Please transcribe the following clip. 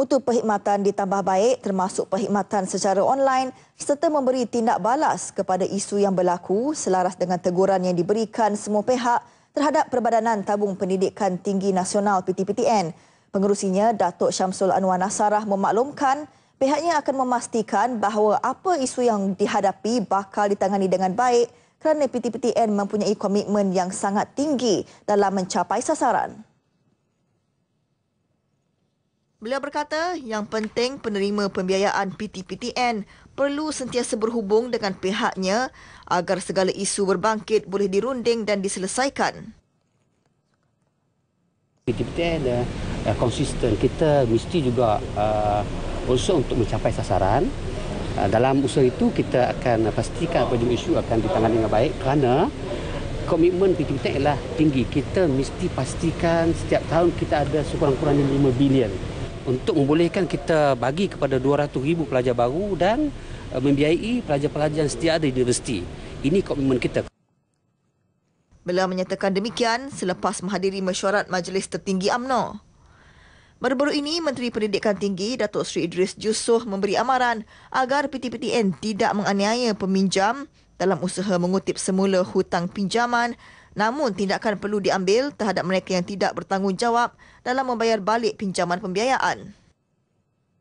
mutu perkhidmatan ditambah baik termasuk perkhidmatan secara online serta memberi tindak balas kepada isu yang berlaku selaras dengan teguran yang diberikan semua pihak terhadap Perbadanan Tabung Pendidikan Tinggi Nasional PTPTN. Pengurusinya, Datuk Syamsul Anwar Nasarah memaklumkan pihaknya akan memastikan bahawa apa isu yang dihadapi bakal ditangani dengan baik kerana PTPTN mempunyai komitmen yang sangat tinggi dalam mencapai sasaran. Beliau berkata yang penting penerima pembiayaan PTPTN perlu sentiasa berhubung dengan pihaknya agar segala isu berbangkit boleh dirunding dan diselesaikan. PTPTN uh, eh, eh, konsisten. Kita mesti juga uh, usaha untuk mencapai sasaran. Uh, dalam usaha itu kita akan pastikan apa jenis isu akan ditangani dengan baik kerana komitmen PTPTN ialah tinggi. Kita mesti pastikan setiap tahun kita ada sekurang-kurangnya 5 bilion untuk membolehkan kita bagi kepada ribu pelajar baru dan eh, membiayai pelajar-pelajar yang setiap ada di universiti. Ini komitmen kita. Beliau menyatakan demikian selepas menghadiri mesyuarat Majlis Tertinggi AMNO. Baru-baru ini, Menteri Pendidikan Tinggi Datuk Seri Idris Jusoh memberi amaran agar PTPTN tidak menganiaya peminjam dalam usaha mengutip semula hutang pinjaman Namun tindakan perlu diambil terhadap mereka yang tidak bertanggungjawab dalam membayar balik pinjaman pembiayaan.